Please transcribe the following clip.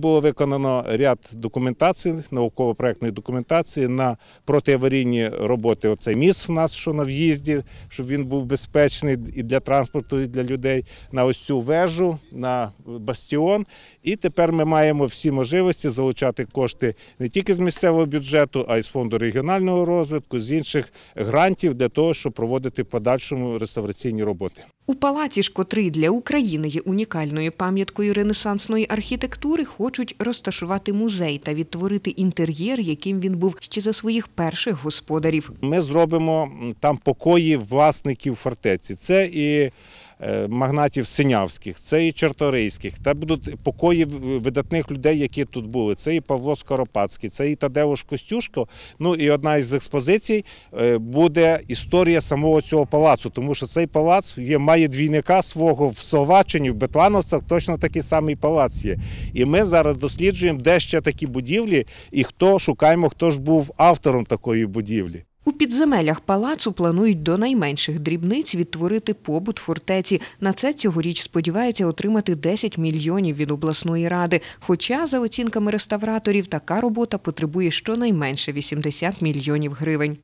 Було виконано ряд документацій, науково-проектної документації на протиаварійні роботи. Оцей міст в нас, що на в'їзді, щоб він був безпечний і для транспорту, і для людей на ось цю вежу, на бастіон. І тепер ми маємо всі можливості залучати кошти не тільки з місцевого бюджету, а й з фонду регіонального розвитку, з інших грантів для того, щоб проводити в подальшому реставраційні роботи. У палаті ж котрий для України є унікальною пам'яткою ренесансної архітектури хочуть розташувати музей та відтворити інтер'єр, яким він був ще за своїх перших господарів. Ми зробимо там покої власників фортеці. Це і Е, магнатів синявських, це і Чорторийських. Та будуть покої видатних людей, які тут були. Це і Павло Скоропадський, це і Тадеуш Костюшко. Ну і одна із експозицій е, буде історія самого цього палацу, тому що цей палац є, має двійника свого в Словаччині, в Бетлановцях точно такий самий палац є. І ми зараз досліджуємо, де ще такі будівлі, і хто шукаємо, хто ж був автором такої будівлі. У підземелях палацу планують до найменших дрібниць відтворити побут фортеці. На це цьогоріч сподівається отримати 10 мільйонів від обласної ради. Хоча, за оцінками реставраторів, така робота потребує щонайменше 80 мільйонів гривень.